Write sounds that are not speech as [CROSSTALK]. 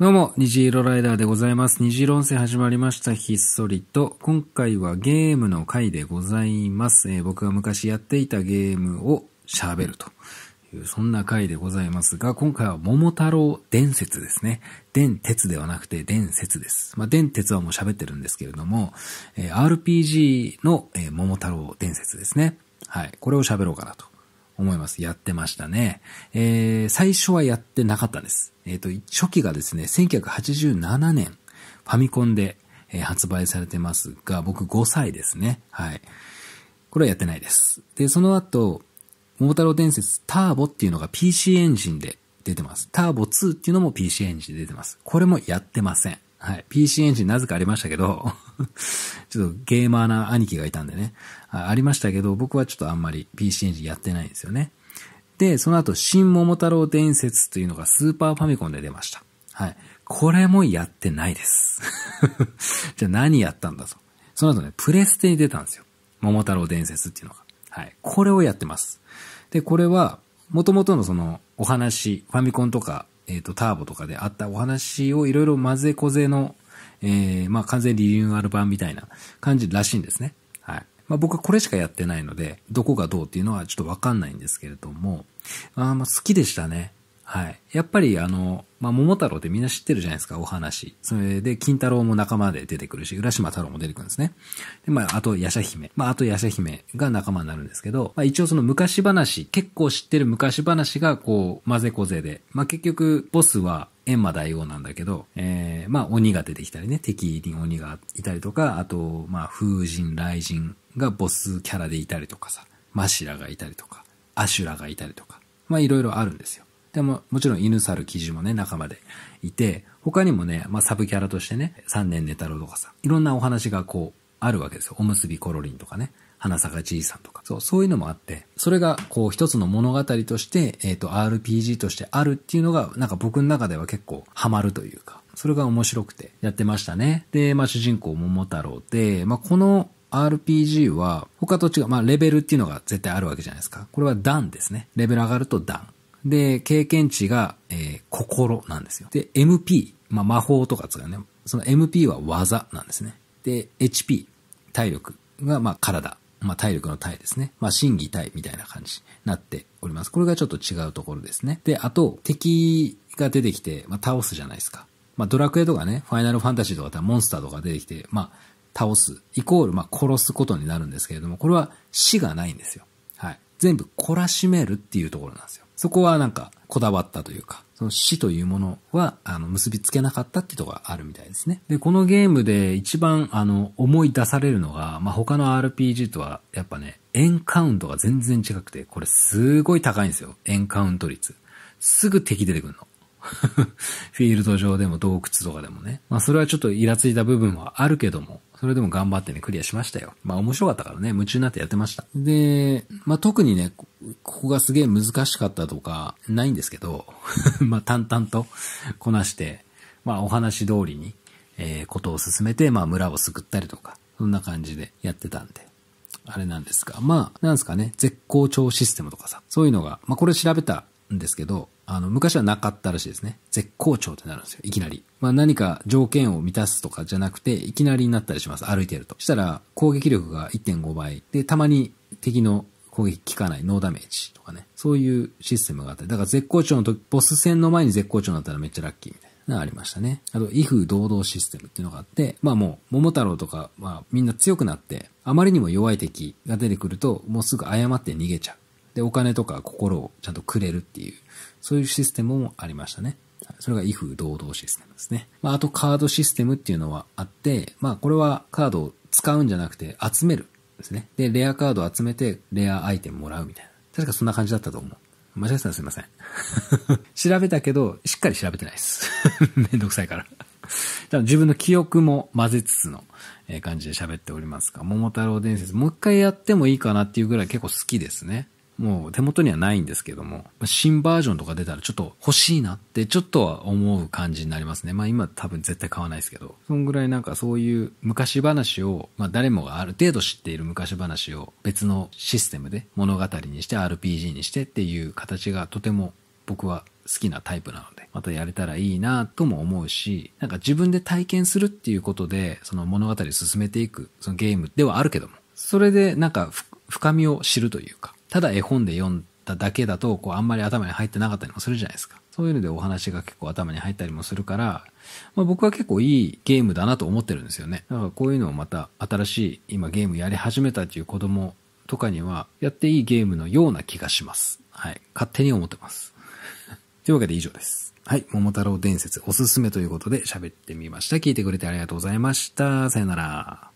どうも、虹色ライダーでございます。虹色音声始まりました。ひっそりと。今回はゲームの回でございます。えー、僕が昔やっていたゲームを喋るという、そんな回でございますが、今回は桃太郎伝説ですね。伝鉄ではなくて伝説です。まあ、伝鉄はもう喋ってるんですけれども、えー、RPG の、えー、桃太郎伝説ですね。はい。これを喋ろうかなと思います。やってましたね。えー、最初はやってなかったんです。えっ、ー、と、初期がですね、1987年、ファミコンで、えー、発売されてますが、僕5歳ですね。はい。これはやってないです。で、その後、桃太郎伝説ターボっていうのが PC エンジンで出てます。ターボ2っていうのも PC エンジンで出てます。これもやってません。はい。PC エンジンなぜかありましたけど [LAUGHS] ちょっとゲーマーな兄貴がいたんでねあ、ありましたけど、僕はちょっとあんまり PC エンジンやってないんですよね。で、その後、新桃太郎伝説というのがスーパーファミコンで出ました。はい。これもやってないです。[LAUGHS] じゃあ何やったんだと。その後ね、プレステに出たんですよ。桃太郎伝説っていうのが。はい。これをやってます。で、これは、元々のその、お話、ファミコンとか、えっ、ー、と、ターボとかであったお話をいろいろ混ぜこぜのえー、まあ完全リニューアル版みたいな感じらしいんですね。はい。まあ僕はこれしかやってないので、どこがどうっていうのはちょっとわかんないんですけれども、あまあ好きでしたね。はい。やっぱりあの、まあ、桃太郎ってみんな知ってるじゃないですか、お話。それで、金太郎も仲間で出てくるし、浦島太郎も出てくるんですね。で、まあ、あと、ヤシャ姫。まあ、あとヤシャ姫が仲間になるんですけど、まあ、一応その昔話、結構知ってる昔話が、こう、混ぜこぜで。まあ、結局、ボスは、エンマ大王なんだけど、えー、まあ、鬼が出てきたりね、敵に鬼がいたりとか、あと、まあ、風神、雷神がボスキャラでいたりとかさ、マシラがいたりとか、アシュラがいたりとか、まあ、いろいろあるんですよ。でも、もちろん犬猿記事もね、仲間でいて、他にもね、まあ、サブキャラとしてね、三年寝太郎とかさ、いろんなお話がこう、あるわけですよ。おむすびコロリンとかね、花坂じいさんとか。そう、そういうのもあって、それがこう一つの物語として、えっ、ー、と、RPG としてあるっていうのが、なんか僕の中では結構ハマるというか、それが面白くてやってましたね。で、まあ主人公桃太郎で、まあこの RPG は他と違う、まあレベルっていうのが絶対あるわけじゃないですか。これは段ですね。レベル上がると段。で、経験値が、えー、心なんですよ。で、MP、まあ、魔法とか使うね。その MP は技なんですね。で、HP、体力が、まあ、体。まあ、体力の体ですね。まあ、心技体みたいな感じになっております。これがちょっと違うところですね。で、あと、敵が出てきて、まあ、倒すじゃないですか。まあ、ドラクエとかね、ファイナルファンタジーとかモンスターとか出てきて、まあ、倒す、イコール、まあ、殺すことになるんですけれども、これは死がないんですよ。はい。全部懲らしめるっていうところなんですよ。そこはなんかこだわったというか、その死というものは、あの、結びつけなかったっていうところがあるみたいですね。で、このゲームで一番、あの、思い出されるのが、まあ、他の RPG とは、やっぱね、エンカウントが全然違くて、これすごい高いんですよ。エンカウント率。すぐ敵出てくるの。[LAUGHS] フィールド上でも洞窟とかでもね。まあそれはちょっとイラついた部分はあるけども、それでも頑張ってね、クリアしましたよ。まあ面白かったからね、夢中になってやってました。で、まあ特にね、ここがすげえ難しかったとか、ないんですけど、[LAUGHS] まあ淡々とこなして、まあお話通りに、えー、ことを進めて、まあ村を救ったりとか、そんな感じでやってたんで。あれなんですが、まあ、なんですかね、絶好調システムとかさ、そういうのが、まあこれ調べたんですけど、あの、昔はなかったらしいですね。絶好調ってなるんですよ、いきなり。まあ何か条件を満たすとかじゃなくて、いきなりになったりします、歩いてると。したら、攻撃力が1.5倍。で、たまに敵の攻撃効かない、ノーダメージとかね。そういうシステムがあったり。だから絶好調の時、ボス戦の前に絶好調になったらめっちゃラッキーみたいなのがありましたね。あと、威風堂々システムっていうのがあって、まあもう、桃太郎とか、まあみんな強くなって、あまりにも弱い敵が出てくると、もうすぐ誤って逃げちゃう。で、お金とか心をちゃんとくれるっていう、そういうシステムもありましたね。それが威風堂々システムですね。まあ、あとカードシステムっていうのはあって、まあ、これはカードを使うんじゃなくて集めるですね。で、レアカード集めて、レアアイテムもらうみたいな。確かそんな感じだったと思う。間違えたらすいません。[LAUGHS] 調べたけど、しっかり調べてないです。[LAUGHS] めんどくさいから。多分自分の記憶も混ぜつつの感じで喋っておりますが、桃太郎伝説もう一回やってもいいかなっていうぐらい結構好きですね。もう手元にはないんですけども、新バージョンとか出たらちょっと欲しいなってちょっとは思う感じになりますね。まあ今多分絶対買わないですけど、そんぐらいなんかそういう昔話を、まあ誰もがある程度知っている昔話を別のシステムで物語にして RPG にしてっていう形がとても僕は好きなタイプなので、またやれたらいいなとも思うし、なんか自分で体験するっていうことで、その物語進めていく、そのゲームではあるけども、それでなんか深みを知るというか、ただ絵本で読んだだけだと、こう、あんまり頭に入ってなかったりもするじゃないですか。そういうのでお話が結構頭に入ったりもするから、まあ、僕は結構いいゲームだなと思ってるんですよね。だからこういうのをまた新しい今ゲームやり始めたっていう子供とかにはやっていいゲームのような気がします。はい。勝手に思ってます。[LAUGHS] というわけで以上です。はい。桃太郎伝説おすすめということで喋ってみました。聞いてくれてありがとうございました。さよなら。